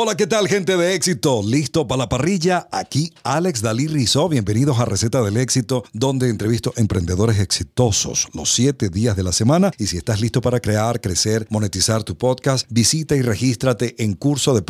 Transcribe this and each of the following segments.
Hola, ¿qué tal gente de éxito? ¿Listo para la parrilla? Aquí Alex Dalí Rizó. Bienvenidos a Receta del Éxito, donde entrevisto emprendedores exitosos los siete días de la semana. Y si estás listo para crear, crecer, monetizar tu podcast, visita y regístrate en curso de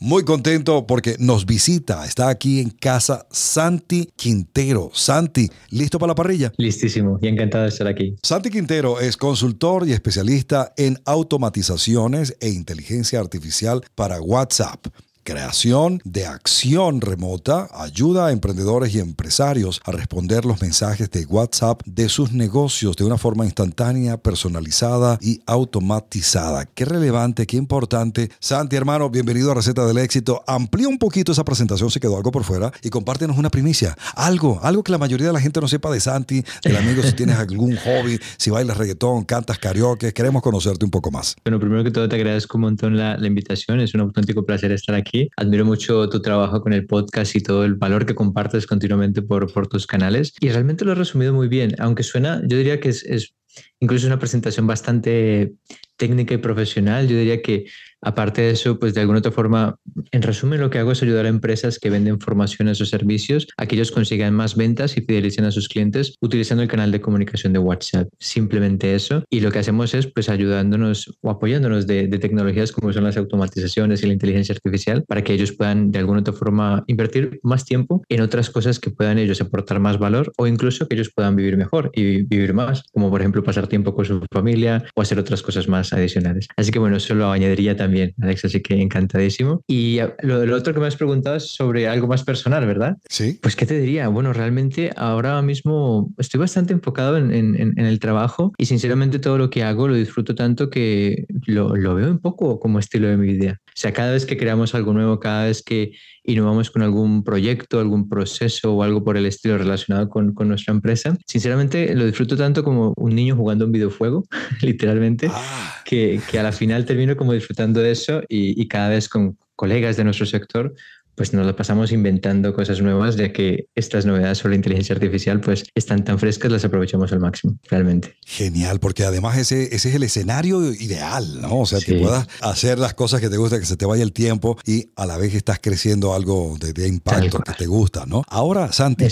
Muy contento porque nos visita, está aquí en casa Santi Quintero. Santi, ¿listo para la parrilla? Listísimo y encantado de estar aquí. Santi Quintero es consultor y especialista en automatizaciones e inteligencia artificial para WhatsApp Creación de acción remota ayuda a emprendedores y empresarios a responder los mensajes de WhatsApp de sus negocios de una forma instantánea, personalizada y automatizada. Qué relevante, qué importante. Santi, hermano, bienvenido a Receta del Éxito. Amplía un poquito esa presentación se quedó algo por fuera y compártenos una primicia. Algo, algo que la mayoría de la gente no sepa de Santi, del amigo, si tienes algún hobby, si bailas reggaetón, cantas karaoke. Queremos conocerte un poco más. Bueno, primero que todo te agradezco un montón la invitación. Es un auténtico placer estar aquí Admiro mucho tu trabajo con el podcast y todo el valor que compartes continuamente por, por tus canales. Y realmente lo has resumido muy bien, aunque suena, yo diría que es, es incluso una presentación bastante técnica y profesional. Yo diría que Aparte de eso, pues de alguna otra forma, en resumen, lo que hago es ayudar a empresas que venden formaciones o servicios a que ellos consigan más ventas y fidelicen a sus clientes utilizando el canal de comunicación de WhatsApp. Simplemente eso. Y lo que hacemos es pues ayudándonos o apoyándonos de, de tecnologías como son las automatizaciones y la inteligencia artificial para que ellos puedan de alguna otra forma invertir más tiempo en otras cosas que puedan ellos aportar más valor o incluso que ellos puedan vivir mejor y vivir más, como por ejemplo pasar tiempo con su familia o hacer otras cosas más adicionales. Así que bueno, eso lo añadiría también bien, Alex, así que encantadísimo. Y eh, lo, otro que me has preguntado es sobre algo más personal, ¿verdad? Sí. Pues, ¿qué te diría? Bueno, realmente ahora mismo estoy bastante enfocado en, el trabajo y sinceramente todo lo que hago lo disfruto tanto que lo, veo un poco como estilo de mi vida. O sea, cada vez que creamos algo nuevo, cada vez que innovamos con algún proyecto, algún proceso o algo por el estilo relacionado con, nuestra empresa, sinceramente lo disfruto tanto como un niño jugando un videojuego, literalmente, ah. que a la final termino como disfrutando de eso y, cada vez con colegas de nuestro sector pues nos lo pasamos inventando cosas nuevas, ya que estas novedades sobre inteligencia artificial pues están tan frescas, las aprovechamos al máximo, realmente. Genial, porque además ese, es el escenario ideal, ¿no? O sea, que puedas hacer las cosas que te gusta, que se te vaya el tiempo y a la vez estás creciendo algo de, impacto que te gusta, ¿no? Ahora, Santi,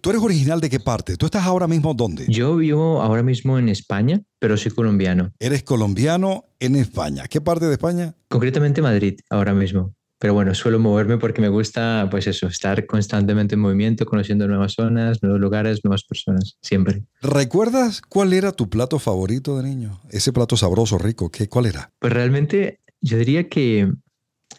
¿tú eres original de qué parte? ¿Tú estás ahora mismo dónde? Yo vivo ahora mismo en España, pero soy colombiano. Eres colombiano en España. ¿Qué parte de España? Concretamente Madrid, ahora mismo pero bueno, suelo moverme porque me gusta, pues eso, estar constantemente en movimiento, conociendo nuevas zonas, nuevos lugares, nuevas personas, siempre. ¿Recuerdas cuál era tu plato favorito de niño? Ese plato sabroso, rico, ¿qué, ¿cuál era? Pues realmente yo diría que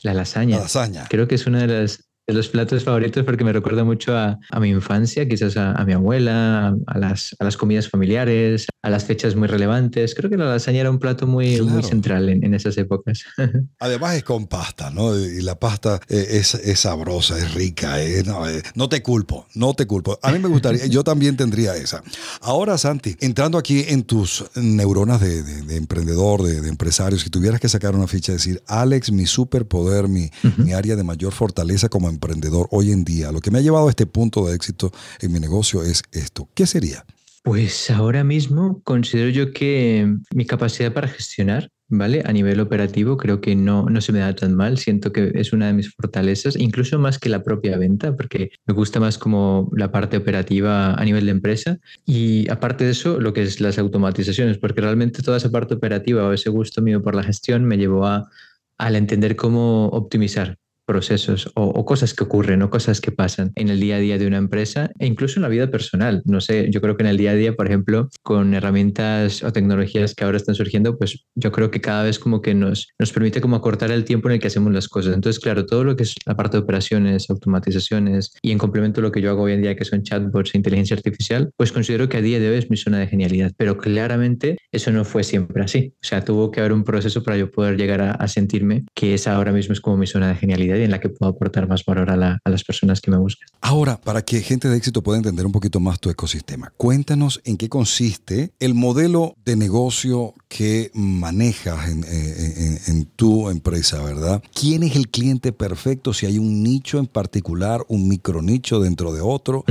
la lasaña. La lasaña. Creo que es una de las los platos favoritos porque me recuerda mucho a, mi infancia, quizás a, mi abuela, a las, a las, comidas familiares, a las fechas muy relevantes. Creo que la lasaña era un plato muy, muy central en, esas épocas. Además es con pasta, ¿no? Y la pasta e, es, sabrosa, es rica. ¿eh? Eh, no, te culpo, no te culpo. A mí me gustaría, yo también tendría esa. Ahora, Santi, entrando aquí en tus neuronas de, emprendedor, de, de, empresario, si tuvieras que sacar una ficha y decir, Alex, mi superpoder, mi, mi área de mayor fortaleza como empresario, emprendedor hoy en día? Lo que me ha llevado a este punto de éxito en mi negocio es esto. ¿Qué sería? Pues ahora mismo considero yo que mm, mi capacidad para gestionar, ¿vale? A nivel operativo creo que no, no se me da tan mal, siento que es una de mis fortalezas, incluso más que la propia venta, porque me gusta más como la parte operativa a nivel de empresa y aparte de eso, lo que es las automatizaciones, porque realmente toda esa parte operativa o ese gusto mío por la gestión me llevó a, al entender cómo optimizar procesos o, cosas que ocurren o cosas que pasan en el día a día de una empresa e incluso en la vida personal. No sé, yo creo que en el día a día, por ejemplo, con herramientas o tecnologías que ahora están surgiendo, pues yo creo que cada vez como que nos, nos permite como acortar el tiempo en el que hacemos las cosas. Entonces, claro, todo lo que es la parte de operaciones, automatizaciones y en complemento lo que yo hago hoy en día, que son chatbots e inteligencia artificial, pues considero que a día de hoy es mi zona de genialidad. Pero claramente eso no fue siempre así. O sea, tuvo que haber un proceso para yo poder llegar a, a sentirme que esa ahora mismo es como mi zona de genialidad en la que puedo aportar más valor a, las personas que me buscan. Ahora, para que gente de éxito pueda entender un poquito más tu ecosistema, cuéntanos en qué consiste el modelo de negocio que manejas en, eh, tu empresa, ¿verdad? ¿Quién es el cliente perfecto? Si hay un nicho en particular, un micronicho dentro de otro.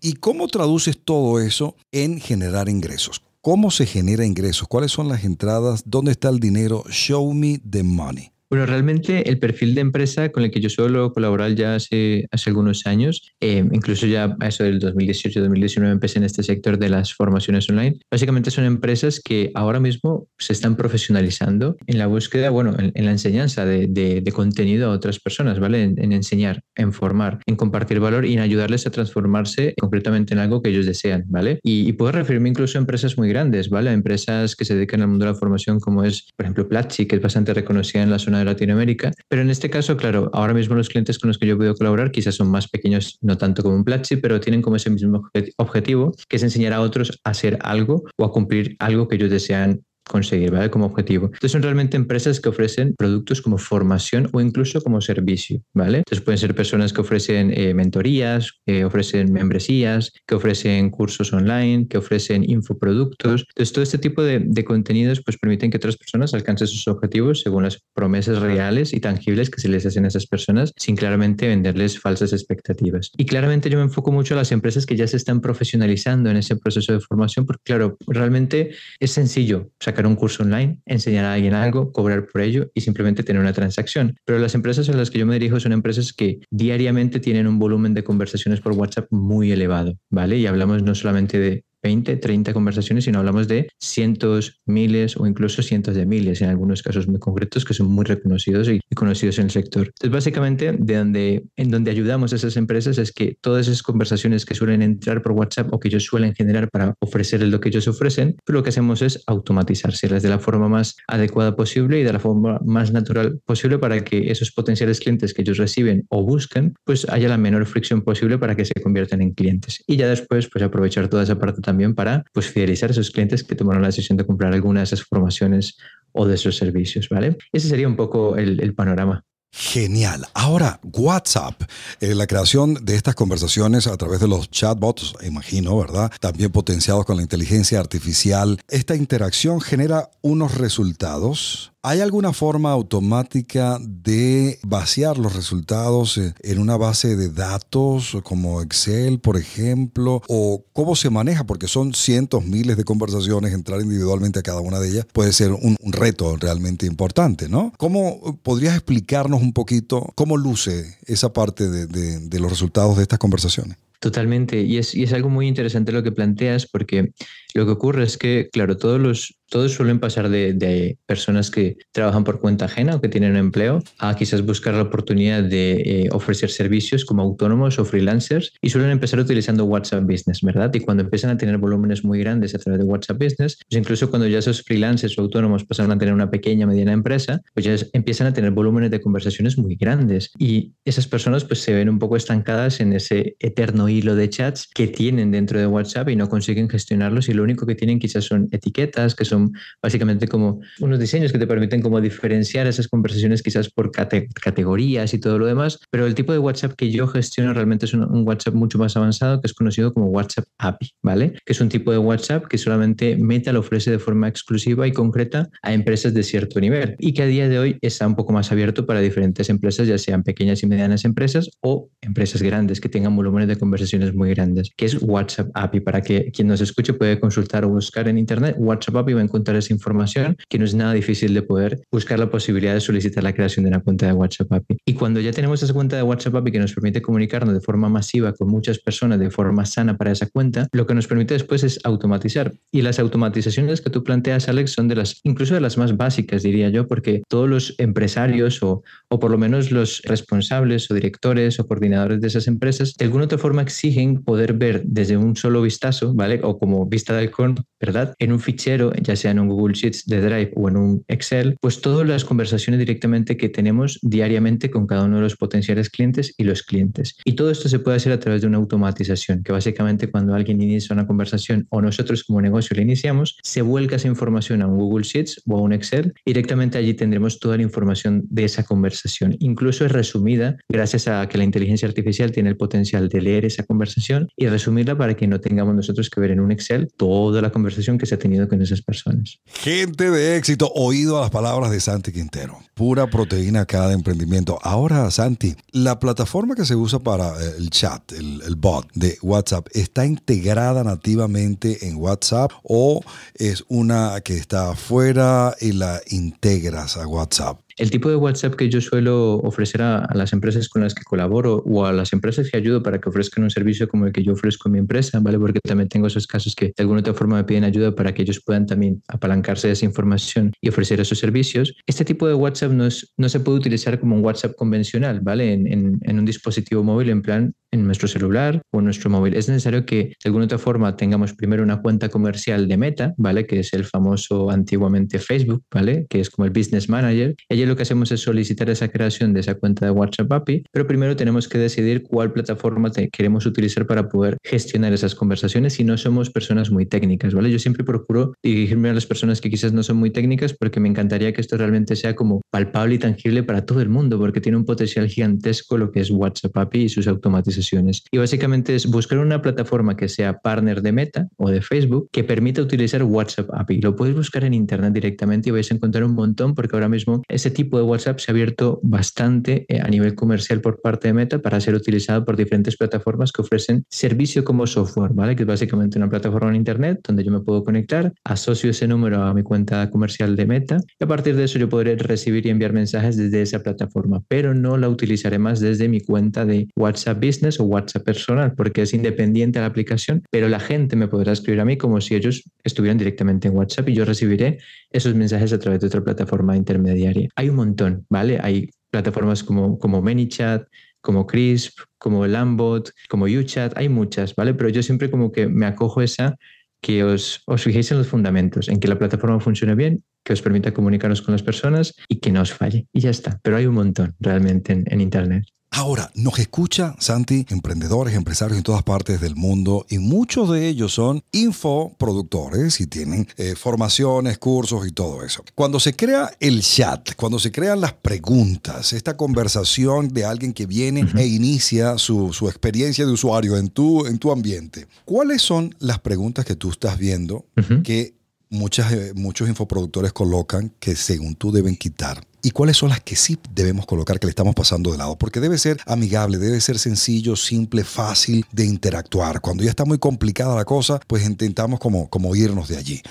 ¿Y cómo traduces todo eso en generar ingresos? ¿Cómo se genera ingresos? ¿Cuáles son las entradas? ¿Dónde está el dinero? Show me the money. Bueno, realmente el perfil de empresa con el que yo suelo colaborar ya hace, hace algunos años, eh, incluso ya eso del 2018-2019 empecé en este sector de las formaciones online, básicamente son empresas que ahora mismo se están profesionalizando en la búsqueda, bueno, en, la enseñanza de, de, contenido a otras personas, ¿vale? En, enseñar, en formar, en compartir valor y en ayudarles a transformarse completamente en algo que ellos desean, ¿vale? Y, y puedo referirme incluso a empresas muy grandes, ¿vale? A empresas que se dedican al mundo de la formación como es, por ejemplo, Platzi, que es bastante reconocida en la zona de Latinoamérica. Pero en este caso, claro, ahora mismo los clientes con los que yo puedo colaborar quizás son más pequeños, no tanto como un Platzi, pero tienen como ese mismo objetivo, que es enseñar a otros a hacer algo o a cumplir algo que ellos desean conseguir, ¿vale? Como objetivo. Entonces son realmente empresas que ofrecen productos como formación o incluso como servicio, ¿vale? Entonces pueden ser personas que ofrecen eh, mentorías, que ofrecen membresías, que ofrecen cursos online, que ofrecen infoproductos. Entonces todo este tipo de, de contenidos pues permiten que otras personas alcancen sus objetivos según las promesas reales y tangibles que se les hacen a esas personas sin claramente venderles falsas expectativas. Y claramente yo me enfoco mucho a las empresas que ya se están profesionalizando en ese proceso de formación porque claro, realmente es sencillo. O sea, un curso online, enseñar a alguien algo, cobrar por ello y simplemente tener una transacción. Pero las empresas a las que yo me dirijo son empresas que diariamente tienen un volumen de conversaciones por WhatsApp muy elevado, ¿vale? Y hablamos no solamente de 20, 30 conversaciones, sino hablamos de cientos, miles o incluso cientos de miles en algunos casos muy concretos que son muy reconocidos y conocidos en el sector. Entonces, básicamente, de donde, en donde ayudamos a esas empresas es que todas esas conversaciones que suelen entrar por WhatsApp o que ellos suelen generar para ofrecer lo que ellos ofrecen, pues lo que hacemos es automatizárselas de la forma más adecuada posible y de la forma más natural posible para que esos potenciales clientes que ellos reciben o buscan, pues haya la menor fricción posible para que se conviertan en clientes. Y ya después, pues aprovechar toda esa parte también también para pues, fidelizar a sus clientes que tomaron la decisión de comprar alguna de esas formaciones o de esos servicios, ¿vale? Ese sería un poco el, panorama. Genial. Ahora, WhatsApp, eh, la creación de estas conversaciones a través de los chatbots, imagino, ¿verdad? También potenciados con la inteligencia artificial. Esta interacción genera unos resultados ¿Hay alguna forma automática de vaciar los resultados eh, en una base de datos como Excel, por ejemplo? ¿O cómo se maneja? Porque son cientos, miles de conversaciones, entrar individualmente a cada una de ellas puede ser un, reto realmente importante, ¿no? ¿Cómo podrías explicarnos un poquito cómo luce esa parte de, los resultados de estas conversaciones? Totalmente, y es algo muy interesante lo que planteas, porque lo que ocurre es que, claro, todos los, todos suelen pasar de, personas que trabajan por cuenta ajena o que tienen un empleo a quizás buscar la oportunidad de eh, ofrecer servicios como autónomos o freelancers y suelen empezar utilizando WhatsApp Business, ¿verdad? Y cuando empiezan a tener volúmenes muy grandes a través de WhatsApp Business, pues incluso cuando ya esos freelancers o autónomos pasaron a tener una pequeña mediana empresa, pues ya empiezan a tener volúmenes de conversaciones muy grandes y esas personas pues se ven un poco estancadas en ese eterno hilo de chats que tienen dentro de WhatsApp y no consiguen gestionarlos y lo único que tienen quizás son etiquetas que son básicamente como unos diseños que te permiten como diferenciar esas conversaciones quizás por categorías y todo lo demás, pero el tipo de WhatsApp que yo gestiono realmente es un, WhatsApp mucho más avanzado que es conocido como WhatsApp API, ¿vale? Que es un tipo de WhatsApp que solamente Meta lo ofrece de forma exclusiva y concreta a empresas de cierto nivel y que a día de hoy está un poco más abierto para diferentes empresas, ya sean pequeñas y medianas empresas o empresas grandes que tengan volúmenes de conversaciones muy grandes, que es WhatsApp API. Para que quien nos escuche puede consultar o buscar en internet WhatsApp API encontrar esa información, que no es nada difícil de poder buscar la posibilidad de solicitar la creación de una cuenta de WhatsApp API. Y cuando ya tenemos esa cuenta de WhatsApp API que nos permite comunicarnos de forma masiva con muchas personas de forma sana para esa cuenta, lo que nos permite después es automatizar. Y las automatizaciones que tú planteas, Alex, son de las, incluso de las más básicas, diría yo, porque todos los empresarios o, o por lo menos los responsables o directores o coordinadores de esas empresas, de alguna otra forma exigen poder ver desde un solo vistazo, ¿vale? O como vista de halcón, ¿verdad? En un fichero, ya sea en un Google Sheets de Drive o en un Excel, pues todas las conversaciones directamente que tenemos diariamente con cada uno de los potenciales clientes y los clientes. Y todo esto se puede hacer a través de una automatización, que básicamente cuando alguien inicia una conversación o nosotros como negocio la iniciamos, se vuelca esa información a un Google Sheets o a un Excel. Directamente allí tendremos toda la información de esa conversación. Incluso es resumida gracias a que la inteligencia artificial tiene el potencial de leer esa conversación y resumirla para que no tengamos nosotros que ver en un Excel toda la conversación que se ha tenido con esas personas. Gente de éxito, oído a las palabras de Santi Quintero. Pura proteína cada emprendimiento. Ahora, Santi, la plataforma que se usa para eh, el chat, el, el bot de WhatsApp, ¿está integrada nativamente en WhatsApp o es una que está afuera y la integras a WhatsApp? El tipo de WhatsApp que yo suelo ofrecer a, las empresas con las que colaboro o a las empresas que ayudo para que ofrezcan un servicio como el que yo ofrezco en mi empresa, ¿vale? Porque también tengo esos casos que de alguna otra forma me piden ayuda para que ellos puedan también apalancarse de esa información y ofrecer esos servicios. Este tipo de WhatsApp no, no se puede utilizar como un WhatsApp convencional, ¿vale? En, un dispositivo móvil, en plan en nuestro celular o en nuestro móvil. Es necesario que de alguna otra forma tengamos primero una cuenta comercial de Meta, ¿vale? Que es el famoso antiguamente Facebook, ¿vale? Que es como el Business Manager lo que hacemos es solicitar esa creación de esa cuenta de WhatsApp API, pero primero tenemos que decidir cuál plataforma queremos utilizar para poder gestionar esas conversaciones si no somos personas muy técnicas, ¿vale? Yo siempre procuro dirigirme a las personas que quizás no son muy técnicas porque me encantaría que esto realmente sea como palpable y tangible para todo el mundo porque tiene un potencial gigantesco lo que es WhatsApp API y sus automatizaciones. Y básicamente es buscar una plataforma que sea partner de Meta o de Facebook que permita utilizar WhatsApp API. Lo puedes buscar en internet directamente y vais a encontrar un montón porque ahora mismo ese tipo de WhatsApp se ha abierto bastante eh, a nivel comercial por parte de Meta para ser utilizado por diferentes plataformas que ofrecen servicio como software, ¿vale? Que es básicamente una plataforma en Internet donde yo me puedo conectar, asocio ese número a mi cuenta comercial de Meta y a partir de eso yo podré recibir y enviar mensajes desde esa plataforma, pero no la utilizaré más desde mi cuenta de WhatsApp Business o WhatsApp personal porque es independiente a la aplicación, pero la gente me podrá escribir a mí como si ellos estuvieran directamente en WhatsApp y yo recibiré esos mensajes a través de otra plataforma intermediaria. Hay un montón, ¿vale? Hay plataformas como, como ManyChat, como Crisp, como Lambot, como UChat, hay muchas, ¿vale? Pero yo siempre como que me acojo esa que os, os fijéis en los fundamentos, en que la plataforma funcione bien, que os permita comunicarnos con las personas y que no os falle. Y ya está. Pero hay un montón realmente en Internet. Ahora, nos escucha, Santi, emprendedores, empresarios en todas partes del mundo y muchos de ellos son infoproductores y tienen eh, formaciones, cursos y todo eso. Cuando se crea el chat, cuando se crean las preguntas, esta conversación de alguien que viene e inicia su, experiencia de usuario en tu, en tu ambiente, ¿cuáles son las preguntas que tú estás viendo que muchas, eh, muchos infoproductores colocan que según tú deben quitar? y cuáles son las que sí debemos colocar que le estamos pasando de lado, porque debe ser amigable, debe ser sencillo, simple, fácil de interactuar. Cuando ya está muy complicada la cosa, pues intentamos como, como irnos de allí.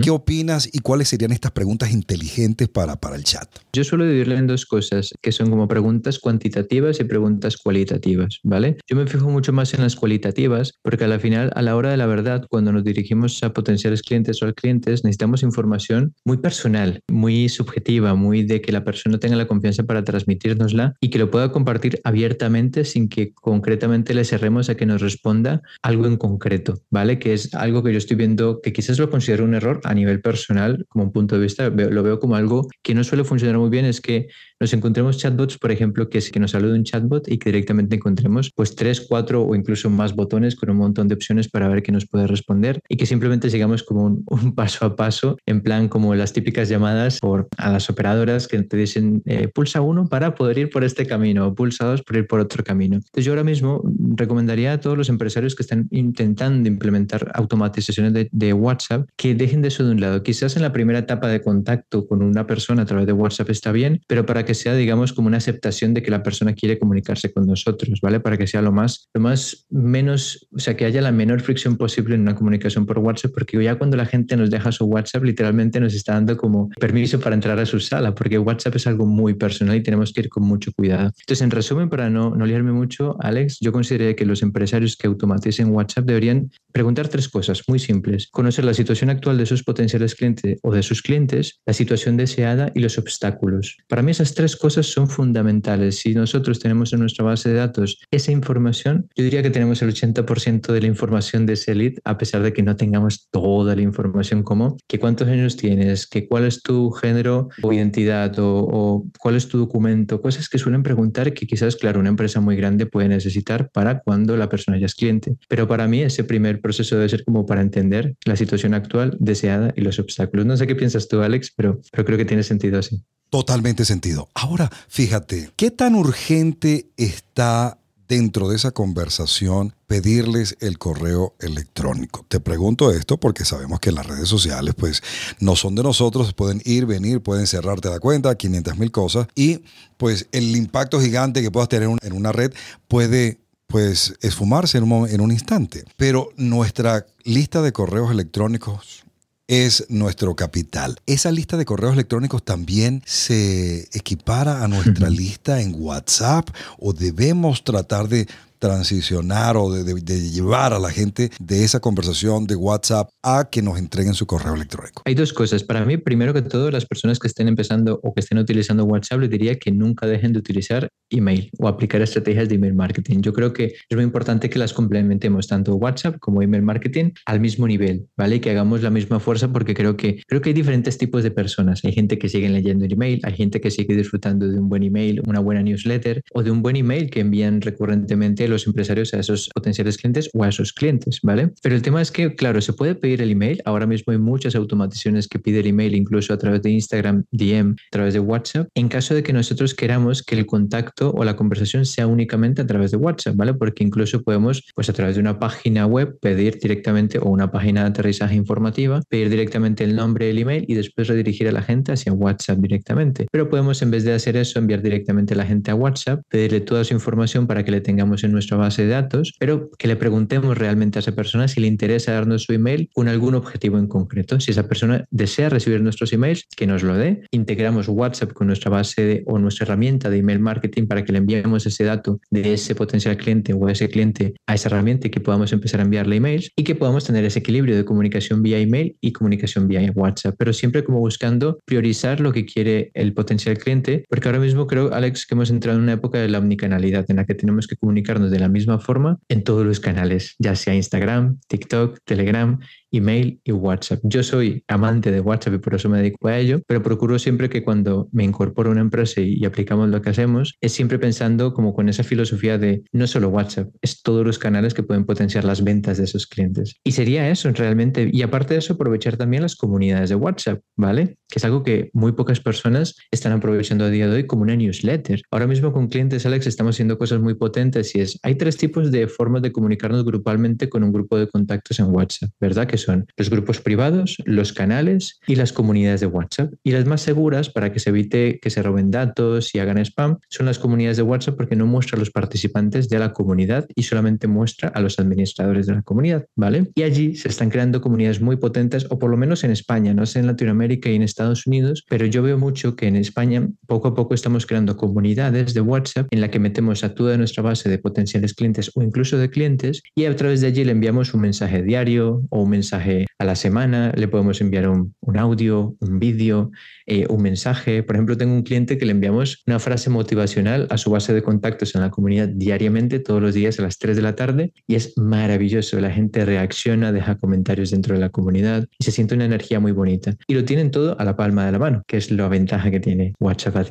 ¿Qué opinas y cuáles serían estas preguntas inteligentes para, para el chat? Yo suelo dividirla en dos cosas, que son como preguntas cuantitativas y preguntas cualitativas, ¿vale? Yo me fijo mucho más en las cualitativas, porque al final, a la hora de la verdad, cuando nos dirigimos a potenciales clientes o a clientes, necesitamos información muy personal, muy subjetiva, muy de que la persona tenga la confianza para transmitirnosla y que lo pueda compartir abiertamente sin que concretamente le cerremos a que nos responda algo en concreto, ¿vale? Que es algo que yo estoy viendo que quizás lo considero un error a nivel personal, como un punto de vista, lo veo como algo que no suele funcionar muy bien, es que nos encontremos chatbots, por ejemplo, que, es que nos salude un chatbot y que directamente encontremos pues tres, cuatro o incluso más botones con un montón de opciones para ver qué nos puede responder y que simplemente sigamos como un, paso a paso, en plan como las típicas llamadas por, a las operadoras que te dicen eh, pulsa uno para poder ir por este camino o pulsa dos para ir por otro camino. Entonces yo ahora mismo recomendaría a todos los empresarios que están intentando implementar automatizaciones de WhatsApp que dejen de eso de un lado. Quizás en la primera etapa de contacto con una persona a través de WhatsApp está bien, pero para que sea, digamos, como una aceptación de que la persona quiere comunicarse con nosotros, ¿vale? Para que sea lo más, lo más menos, o sea, que haya la menor fricción posible en una comunicación por WhatsApp, porque ya cuando la gente nos deja su WhatsApp, literalmente nos está dando como permiso para entrar a su sala, porque WhatsApp es algo muy personal y tenemos que ir con mucho cuidado. Entonces, en resumen, para no, no liarme mucho, Alex, yo consideré que los empresarios que automaticen WhatsApp deberían preguntar tres cosas muy simples. Conocer la situación actual de sus potenciales clientes o de sus clientes, la situación deseada y los obstáculos. Para mí esas tres cosas son fundamentales. Si nosotros tenemos en nuestra base de datos esa información, yo diría que tenemos el 80% de la información de ese lead, a pesar de que no tengamos toda la información como que cuántos años tienes, que cuál es tu género o identidad o, cuál es tu documento, cosas que suelen preguntar que quizás, claro, una empresa muy grande puede necesitar para cuando la persona ya es cliente. Pero para mí ese primer proceso debe ser como para entender la situación actual, deseada y los obstáculos. No sé qué piensas tú, Alex, pero, pero creo que tiene sentido así totalmente sentido. Ahora, fíjate, ¿qué tan urgente está dentro de esa conversación pedirles el correo electrónico. Te pregunto esto porque sabemos que las redes sociales pues no son de nosotros, pueden ir, venir, pueden cerrarte la cuenta, 500 mil cosas y pues el impacto gigante que puedas tener en una red puede pues esfumarse en un, en un instante. Pero nuestra lista de correos electrónicos es nuestro capital. Esa lista de correos electrónicos también se equipara a nuestra lista en WhatsApp o debemos tratar de transicionar o de, llevar a la gente de esa conversación de WhatsApp a que nos entreguen su correo electrónico? Hay dos cosas. Para mí, primero que todo, las personas que estén empezando o que estén utilizando WhatsApp, les diría que nunca dejen de utilizar email o aplicar estrategias de email marketing. Yo creo que es muy importante que las complementemos tanto WhatsApp como email marketing al mismo nivel, ¿vale? Y que hagamos la misma fuerza porque creo que creo que hay diferentes tipos de personas. Hay gente que sigue leyendo el email, hay gente que sigue disfrutando de un buen email, una buena newsletter o de un buen email que envían recurrentemente empresarios a esos potenciales clientes o a esos clientes, ¿vale? Pero el tema es que, claro, se puede pedir el email. Ahora mismo hay muchas automatizaciones que piden el email, incluso a través de Instagram, DM, a través de WhatsApp, en caso de que nosotros queramos que el contacto o la conversación sea únicamente a través de WhatsApp, ¿vale? Porque incluso podemos, pues a través de una página web, pedir directamente o una página de aterrizaje informativa, pedir directamente el nombre del email y después redirigir a la gente hacia WhatsApp directamente. Pero podemos, en vez de hacer eso, enviar directamente a la gente a WhatsApp, pedirle toda su información para que le tengamos en nuestro nuestra base de datos, pero que le preguntemos realmente a esa persona si le interesa darnos su email con algún objetivo en concreto. Si esa persona desea recibir nuestros emails, que nos lo dé. Integramos WhatsApp con nuestra base o nuestra herramienta de email marketing para que le enviemos ese dato de ese potencial cliente o ese cliente a esa herramienta y que podamos empezar a enviarle emails y que podamos tener ese equilibrio de comunicación vía email y comunicación vía WhatsApp, pero siempre como buscando priorizar lo que quiere el potencial cliente, porque ahora mismo creo, Alex, que hemos entrado en una época de la omnicanalidad en la que tenemos que comunicarnos de la misma forma en todos los canales, ya sea Instagram, TikTok, Telegram email y WhatsApp. Yo soy amante de WhatsApp y por eso me dedico a ello, pero procuro siempre que cuando me incorporo a una empresa y, aplicamos lo que hacemos, es siempre pensando como con esa filosofía de no solo WhatsApp, es todos los canales que pueden potenciar las ventas de esos clientes. Y sería eso realmente. Y aparte de eso, aprovechar también las comunidades de WhatsApp, ¿vale? Que es algo que muy pocas personas están aprovechando a día de hoy como una newsletter. Ahora mismo con clientes, Alex, estamos haciendo cosas muy potentes y es, hay tres tipos de formas de comunicarnos grupalmente con un grupo de contactos en WhatsApp, ¿verdad? Que son los grupos privados, los canales y las comunidades de WhatsApp. Y las más seguras para que se evite que se roben datos y hagan spam son las comunidades de WhatsApp porque no muestra a los participantes de la comunidad y solamente muestra a los administradores de la comunidad, ¿vale? Y allí se están creando comunidades muy potentes, o por lo menos en España, no sé en Latinoamérica y en Estados Unidos, pero yo veo mucho que en España poco a poco estamos creando comunidades de WhatsApp en la que metemos a toda nuestra base de potenciales clientes o incluso de clientes y a través de allí le enviamos un mensaje diario o un mensaje a la semana, le podemos enviar un, un audio, un vídeo, eh, un mensaje. Por ejemplo, tengo un cliente que le enviamos una frase motivacional a su base de contactos en la comunidad diariamente, todos los días a las 3 de la tarde, y es maravilloso. La gente reacciona, deja comentarios dentro de la comunidad y se siente una energía muy bonita. Y lo tienen todo a la palma de la mano, que es la ventaja que tiene WhatsApp a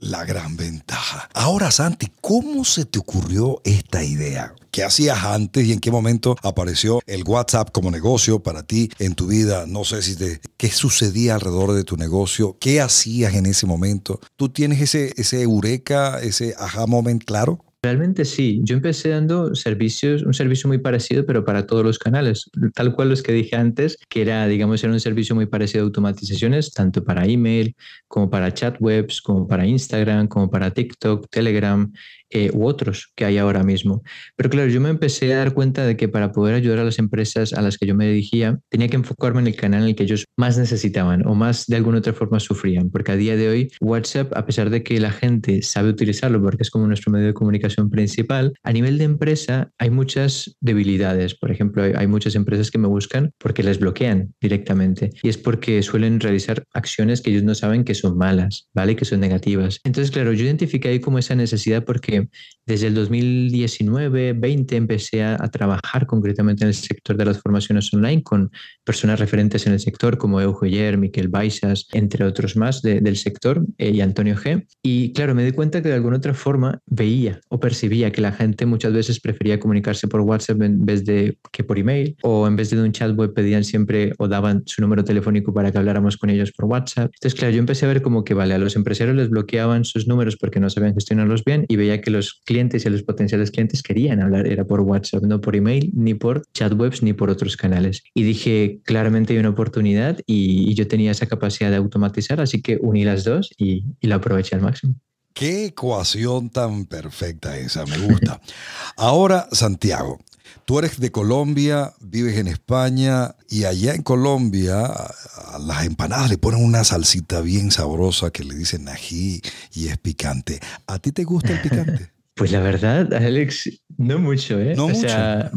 La gran ventaja. Ahora, Santi, ¿cómo se te ocurrió esta idea? ¿Qué hacías antes y en qué momento apareció el WhatsApp como negocio para ti en tu vida? No sé si te, qué sucedía alrededor de tu negocio ¿Qué hacías en ese momento? ¿Tú tienes ese, ese eureka, ese aha moment claro? Realmente sí. Yo empecé dando servicios, un servicio muy parecido, pero para todos los canales, tal cual los que dije antes, que era, digamos, era un servicio muy parecido a automatizaciones, tanto para email, como para chat webs, como para Instagram, como para TikTok, Telegram, eh, u otros que hay ahora mismo. Pero claro, yo me empecé a dar cuenta de que para poder ayudar a las empresas a las que yo me dirigía, tenía que enfocarme en el canal en el que ellos más necesitaban o más de alguna otra forma sufrían, porque a día de hoy WhatsApp, a pesar de que la gente sabe utilizarlo porque es como nuestro medio de comunicación principal, a nivel de empresa hay muchas debilidades. Por ejemplo, hay, muchas empresas que me buscan porque les bloquean directamente y es porque suelen realizar acciones que ellos no saben que son malas, ¿vale? Que son negativas. Entonces, claro, yo identificé ahí como esa necesidad porque desde el 2019-20 empecé a, trabajar concretamente en el sector de las formaciones online con personas referentes en el sector como Eugeyer, Miquel Baisas, entre otros más del sector, eh, y Antonio G. Y claro, me di cuenta que de alguna otra forma veía o percibía que la gente muchas veces prefería comunicarse por WhatsApp en vez de que por email, o en vez de un chat web pedían siempre o daban su número telefónico para que habláramos con ellos por WhatsApp. Entonces, claro, yo empecé a ver como que, vale, a los empresarios les bloqueaban sus números porque no sabían gestionarlos bien y veía que los clientes y los potenciales clientes querían hablar era por WhatsApp, no por email, ni por chat webs ni por otros canales. Y dije, claramente hay una oportunidad y, yo tenía esa capacidad de automatizar, así que uní las dos y la aproveché al máximo. Qué ecuación tan perfecta esa, me gusta. Ahora, Santiago, Tú eres de Colombia, vives en España y allá en Colombia a las empanadas le ponen una salsita bien sabrosa que le dicen ají y es picante. ¿A ti te gusta el picante? Pues la verdad, Alex, no mucho, ¿eh? No o sea,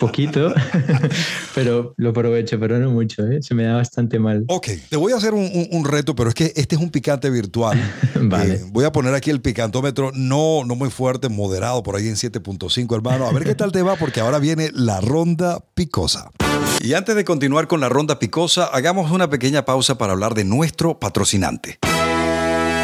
poquito, pero lo aprovecho, pero no mucho, ¿eh? Se me da bastante mal. Ok, te voy a hacer un, reto, pero es que este es un picante virtual. vale. Eh, voy a poner aquí el picantómetro, no, no muy fuerte, moderado, por ahí en 7.5, hermano. A ver qué tal te va, porque ahora viene la ronda picosa. Y antes de continuar con la ronda picosa, hagamos una pequeña pausa para hablar de nuestro patrocinante.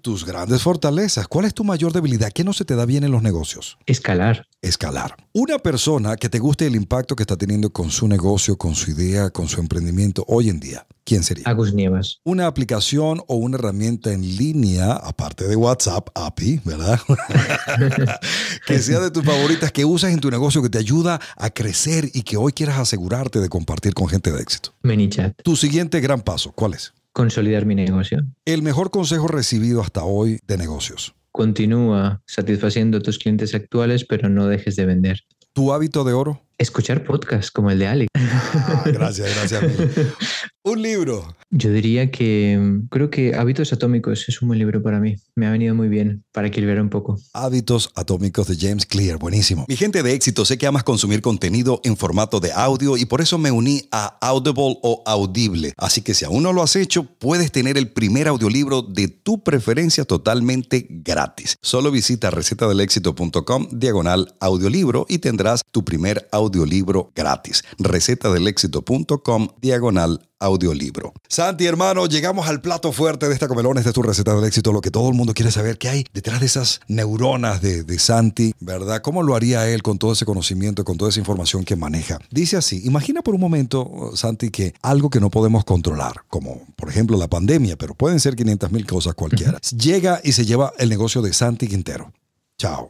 tus grandes fortalezas. ¿Cuál es tu mayor debilidad? ¿Qué no se te da bien en los negocios? Escalar. Escalar. Una persona que te guste el impacto que está teniendo con su negocio, con su idea, con su emprendimiento hoy en día. ¿Quién sería? Agus Nievas Una aplicación o una herramienta en línea, aparte de WhatsApp, API, ¿verdad? que sea de tus favoritas, que usas en tu negocio, que te ayuda a crecer y que hoy quieras asegurarte de compartir con gente de éxito. ManyChat. Tu siguiente gran paso, ¿cuál es? consolidar mi negocio. El mejor consejo recibido hasta hoy de negocios. Continúa satisfaciendo a tus clientes actuales, pero no dejes de vender. ¿Tu hábito de oro? Escuchar podcasts como el de Alex. Ah, gracias, gracias. Un libro. Yo diría que mm, creo que Hábitos Atómicos es un buen libro para mí. Me ha venido muy bien para equilibrar un poco. Hábitos Atómicos de James Clear, buenísimo. Mi gente de éxito, sé que amas consumir contenido en formato de audio y por eso me uní a Audible o Audible. Así que si aún no lo has hecho, puedes tener el primer audiolibro de tu preferencia totalmente gratis. Solo visita recetadelexito.com diagonal audiolibro y tendrás tu primer audiolibro audiolibro gratis. Recetadelexito.com diagonal audiolibro. Santi, hermano, llegamos al plato fuerte de esta comelona Esta es tu receta del éxito. Lo que todo el mundo quiere saber, ¿qué hay detrás de esas neuronas de, de Santi? ¿Verdad? ¿Cómo lo haría él con todo ese conocimiento, con toda esa información que maneja? Dice así, imagina por un momento, Santi, que algo que no podemos controlar, como por ejemplo la pandemia, pero pueden ser 500 mil cosas cualquiera, llega y se lleva el negocio de Santi Quintero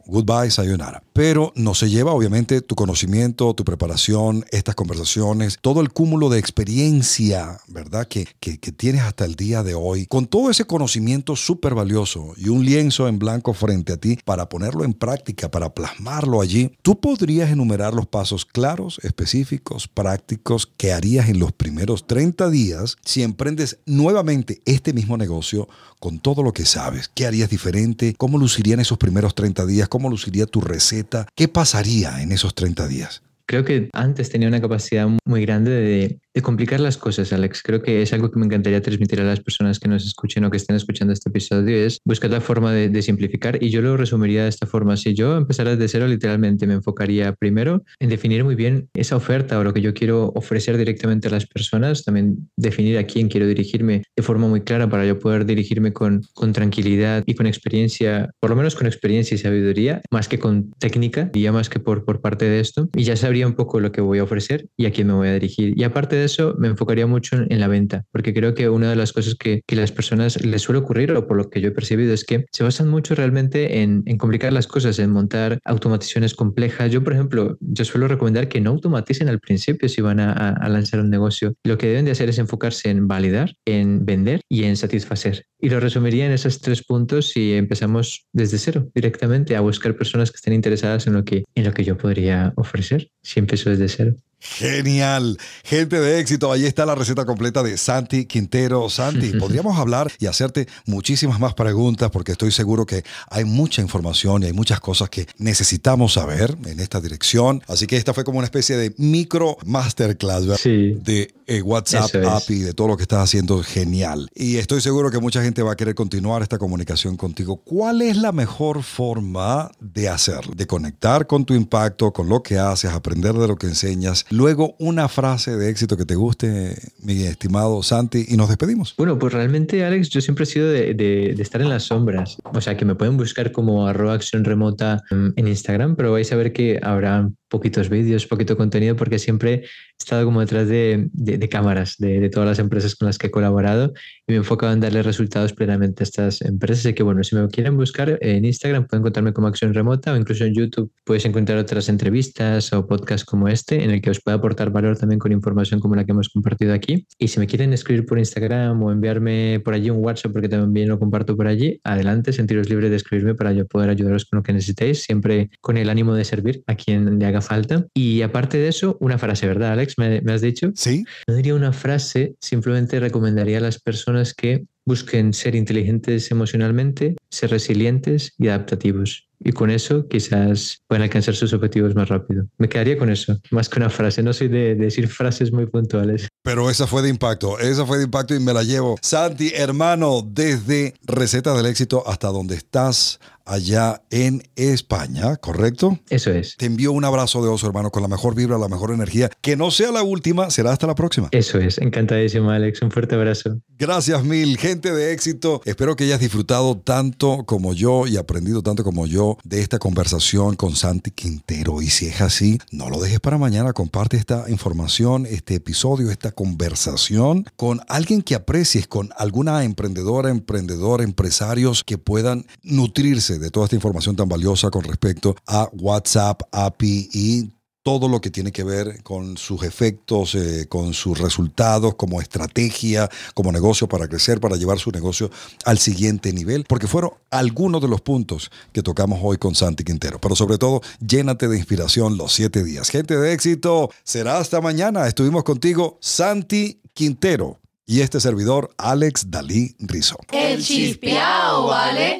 goodbye, sayonara. Pero no se lleva, obviamente, tu conocimiento, tu preparación, estas conversaciones, todo el cúmulo de experiencia, ¿verdad? Que, que, que tienes hasta el día de hoy. Con todo ese conocimiento súper valioso y un lienzo en blanco frente a ti para ponerlo en práctica, para plasmarlo allí, tú podrías enumerar los pasos claros, específicos, prácticos que harías en los primeros 30 días si emprendes nuevamente este mismo negocio con todo lo que sabes. ¿Qué harías diferente? ¿Cómo lucirían esos primeros 30 días? ¿Cómo luciría tu receta? ¿Qué pasaría en esos 30 días? Creo que antes tenía una capacidad muy grande de de complicar las cosas, Alex. Creo que es algo que me encantaría transmitir a las personas que nos escuchen o que estén escuchando este episodio, es buscar la forma de, simplificar y yo lo resumiría de esta forma. Si yo empezara desde cero, literalmente me enfocaría primero en definir muy bien esa oferta o lo que yo quiero ofrecer directamente a las personas, también definir a quién quiero dirigirme de forma muy clara para yo poder dirigirme con, con tranquilidad y con experiencia, por lo menos con experiencia y sabiduría, más que con técnica, y ya más que por, por parte de esto, y ya sabría un poco lo que voy a ofrecer y a quién me voy a dirigir. Y aparte de eso, me enfocaría mucho en, la venta, porque creo que una de las cosas que, que, las personas les suele ocurrir, o por lo que yo he percibido, es que se basan mucho realmente en, en complicar las cosas, en montar automatizaciones complejas. Yo, por ejemplo, yo suelo recomendar que no automaticen al principio si van a, a, lanzar un negocio. Lo que deben de hacer es enfocarse en validar, en vender y en satisfacer. Y lo resumiría en esos tres puntos si empezamos desde cero directamente a buscar personas que estén interesadas en lo que, en lo que yo podría ofrecer si empiezo desde cero. Genial. Gente de éxito, ahí está la receta completa de Santi Quintero. Santi, podríamos hablar y hacerte muchísimas más preguntas porque estoy seguro que hay mucha información y hay muchas cosas que necesitamos saber en esta dirección. Así que esta fue como una especie de micro masterclass de eh, WhatsApp, Y de todo lo que estás haciendo. Genial. Y estoy seguro que mucha gente va a querer continuar esta comunicación contigo. ¿Cuál es la mejor forma de hacerlo? De conectar con tu impacto, con lo que haces, aprender de lo que enseñas luego una frase de éxito que te guste, mi estimado Santi, y nos despedimos. Bueno, pues realmente, Alex, yo siempre he sido de estar en las sombras o sea que me pueden buscar como arroba acción remota em, en Instagram, pero vais a ver que habrá poquitos vídeos, poquito contenido, porque siempre he estado como detrás de, cámaras de, todas las empresas con las que he colaborado y me he enfocado en darle resultados plenamente a estas empresas. Así que bueno, si me quieren buscar en Instagram pueden encontrarme como acción remota o incluso en YouTube puedes encontrar otras entrevistas o podcasts como este en el que os pueda aportar valor también con información como la que hemos compartido aquí. Y si me quieren escribir por Instagram o enviarme por allí un WhatsApp, porque también lo comparto por allí, adelante, se sentiros libres de escribirme para yo poder ayudaros con lo que necesitéis, siempre con el ánimo de servir a quien le haga falta. Y aparte de eso, una frase, ¿verdad, Alex? ¿Me, me has dicho? Sí. No diría una frase, simplemente recomendaría a las personas que Busquen ser inteligentes emocionalmente, ser resilientes y adaptativos. Y con eso quizás puedan alcanzar sus objetivos más rápido. Me quedaría con eso, más que una frase. No soy de, de, decir frases muy puntuales. Pero esa fue de impacto, esa fue de impacto y me la llevo. Santi, hermano, desde Recetas del Éxito hasta donde estás, allá en España, ¿correcto? Eso es. Te envío un abrazo de oso, hermano, con la mejor vibra, la mejor energía. Que no sea la última, será hasta la próxima. Eso es. Encantadísimo, Alex. Un fuerte abrazo. Gracias mil, gente de éxito. Espero que hayas disfrutado tanto como yo y aprendido tanto como yo de esta conversación con Santi Quintero. Y si es así, no lo dejes para mañana. Comparte esta información, este episodio, esta conversación con alguien que aprecies, con alguna emprendedora, emprendedor, empresarios que puedan nutrirse este, de toda esta información tan valiosa con respecto a WhatsApp, API y todo lo que tiene que ver con sus efectos, eh, con sus resultados, como estrategia, como negocio para crecer, para llevar su negocio al siguiente nivel, porque fueron algunos de los puntos que tocamos hoy con Santi Quintero. Pero sobre todo, llénate de inspiración los siete días. Gente de éxito, será hasta mañana. Estuvimos contigo, Santi Quintero, y este servidor, Alex Dalí Rizo. El chispeao, ¿vale?